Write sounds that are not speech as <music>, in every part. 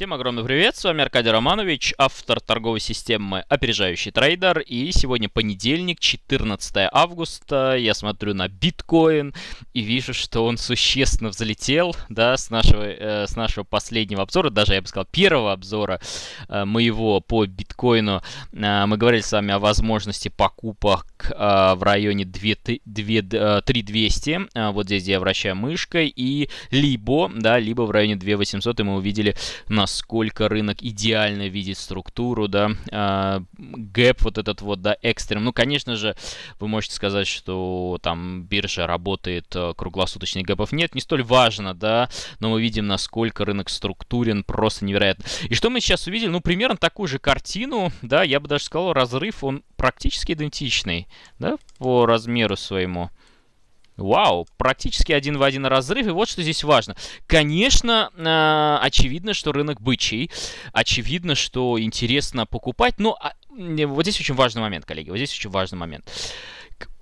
Всем огромный привет, с вами Аркадий Романович, автор торговой системы «Опережающий трейдер». И сегодня понедельник, 14 августа, я смотрю на биткоин и вижу, что он существенно взлетел, да, с нашего, э, с нашего последнего обзора, даже, я бы сказал, первого обзора э, моего по биткоину. Э, мы говорили с вами о возможности покупок э, в районе 2, 2, 3200, э, а, вот здесь, я вращаю мышкой, и либо, да, либо в районе 2800, и мы увидели, насколько рынок идеально видит структуру, да, э, гэп вот этот вот, да, экстрем. Ну, конечно же, вы можете сказать, что там биржа работает Э, круглосуточных гэпов нет, не столь важно, да, но мы видим, насколько рынок структурен, просто невероятно. И что мы сейчас увидели? Ну, примерно такую же картину, да, я бы даже сказал, разрыв, он практически идентичный, да, по размеру своему. Вау, практически один в один разрыв, и вот что здесь важно. Конечно, э, очевидно, что рынок бычий, очевидно, что интересно покупать, но а, вот здесь очень важный момент, коллеги, вот здесь очень важный момент.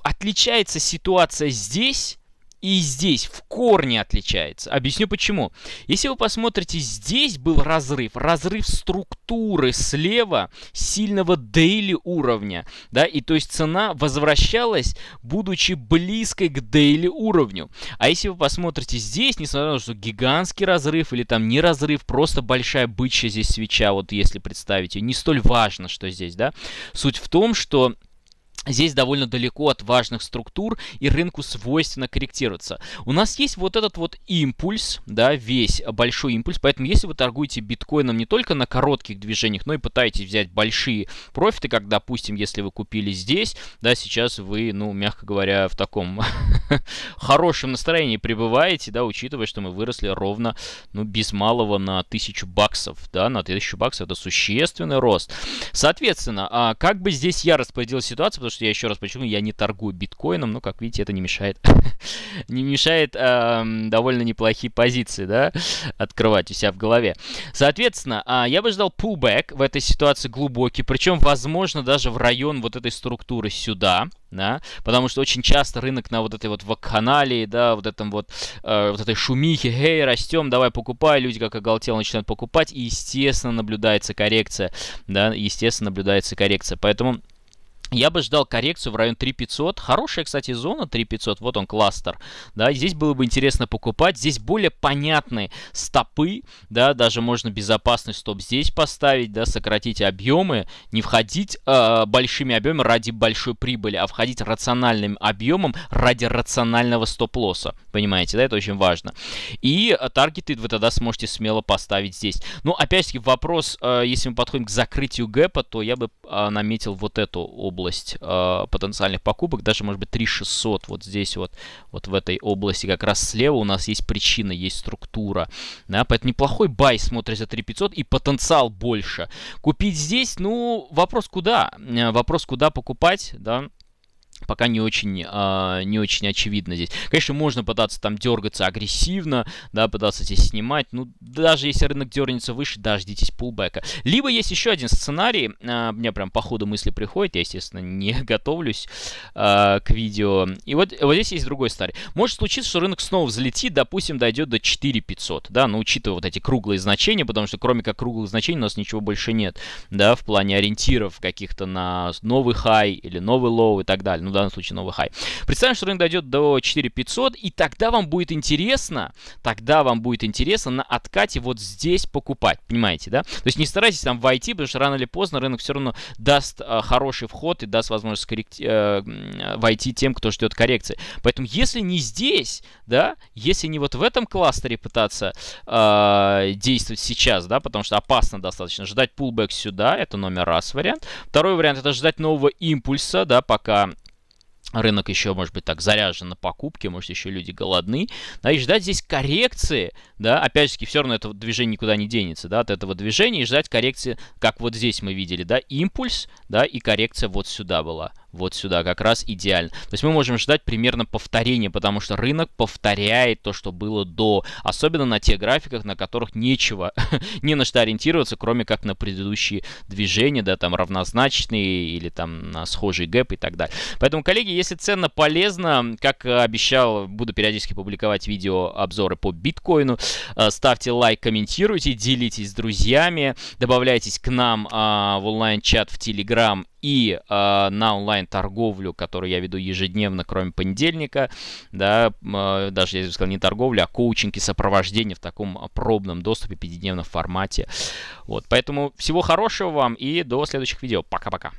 Отличается ситуация здесь и здесь в корне отличается. Объясню почему. Если вы посмотрите, здесь был разрыв, разрыв структуры слева сильного дейли уровня, да, и то есть цена возвращалась, будучи близкой к дейли уровню. А если вы посмотрите здесь, несмотря на то, что гигантский разрыв или там не разрыв, просто большая бычья здесь свеча, вот если представить ее, не столь важно, что здесь, да, суть в том, что здесь довольно далеко от важных структур, и рынку свойственно корректироваться. У нас есть вот этот вот импульс, да, весь большой импульс, поэтому если вы торгуете биткоином не только на коротких движениях, но и пытаетесь взять большие профиты, как, допустим, если вы купили здесь, да, сейчас вы, ну, мягко говоря, в таком <laughs> хорошем настроении пребываете, да, учитывая, что мы выросли ровно, ну, без малого на 1000 баксов, да, на 1000 баксов это существенный рост. Соответственно, а как бы здесь я распределил ситуацию, потому что что я еще раз почему я не торгую биткоином, но, как видите, это не мешает. <laughs> не мешает э, довольно неплохие позиции, да, открывать у себя в голове. Соответственно, э, я бы ждал pullback в этой ситуации глубокий, причем, возможно, даже в район вот этой структуры сюда, да, потому что очень часто рынок на вот этой вот вакханалии, да, вот этом вот, э, вот этой шумихе, эй, растем, давай покупай, люди как оголтел начинают покупать, и, естественно, наблюдается коррекция, да, естественно, наблюдается коррекция, поэтому... Я бы ждал коррекцию в район 3500. Хорошая, кстати, зона 3500. Вот он, кластер. Да, здесь было бы интересно покупать. Здесь более понятные стопы. Да, даже можно безопасный стоп здесь поставить. Да, сократить объемы. Не входить э, большими объемами ради большой прибыли, а входить рациональным объемом ради рационального стоп-лосса. Понимаете, да, это очень важно. И таргеты вы тогда сможете смело поставить здесь. Но, ну, опять-таки, вопрос, э, если мы подходим к закрытию гэпа, то я бы э, наметил вот эту область область э, потенциальных покупок, даже, может быть, 3600 вот здесь вот, вот в этой области, как раз слева у нас есть причина, есть структура, да, поэтому неплохой бай смотрит за 3500 и потенциал больше. Купить здесь, ну, вопрос куда? Э, вопрос куда покупать, да, пока не очень, э, не очень очевидно здесь. Конечно, можно пытаться там дергаться агрессивно, да, пытаться здесь снимать, ну, даже если рынок дернется выше, дождитесь пулбэка. Либо есть еще один сценарий, э, а, мне прям по ходу мысли приходит, я, естественно, не <laughs> готовлюсь э, к видео. И вот, вот здесь есть другой сценарий. Может случиться, что рынок снова взлетит, допустим, дойдет до 4500, да, но ну, учитывая вот эти круглые значения, потому что кроме как круглых значений у нас ничего больше нет, да, в плане ориентиров каких-то на новый хай или новый лоу и так далее ну, в данном случае новый хай. Представим, что рынок дойдет до 4500, и тогда вам будет интересно, тогда вам будет интересно на откате вот здесь покупать, понимаете, да? То есть не старайтесь там войти, потому что рано или поздно рынок все равно даст э, хороший вход и даст возможность корректи... э, войти тем, кто ждет коррекции. Поэтому если не здесь, да, если не вот в этом кластере пытаться э, действовать сейчас, да, потому что опасно достаточно, ждать пулбэк сюда, это номер раз вариант. Второй вариант это ждать нового импульса, да, пока рынок еще, может быть, так заряжен на покупки, может, еще люди голодны, да, и ждать здесь коррекции, да, опять же, все равно это движение никуда не денется, да, от этого движения, и ждать коррекции, как вот здесь мы видели, да, импульс, да, и коррекция вот сюда была, вот сюда как раз идеально. То есть мы можем ждать примерно повторения, потому что рынок повторяет то, что было до, особенно на тех графиках, на которых нечего, <laughs> не на что ориентироваться, кроме как на предыдущие движения, да, там равнозначные или там на схожий гэп и так далее. Поэтому, коллеги, если ценно полезно, как обещал, буду периодически публиковать видео обзоры по биткоину, э, ставьте лайк, комментируйте, делитесь с друзьями, добавляйтесь к нам а, в онлайн-чат в телеграм и э, на онлайн-торговлю, которую я веду ежедневно, кроме понедельника, да, э, даже, я бы сказал, не торговлю, а коучинг и сопровождение в таком а, пробном доступе, пятидневном формате. Вот, поэтому всего хорошего вам и до следующих видео. Пока-пока.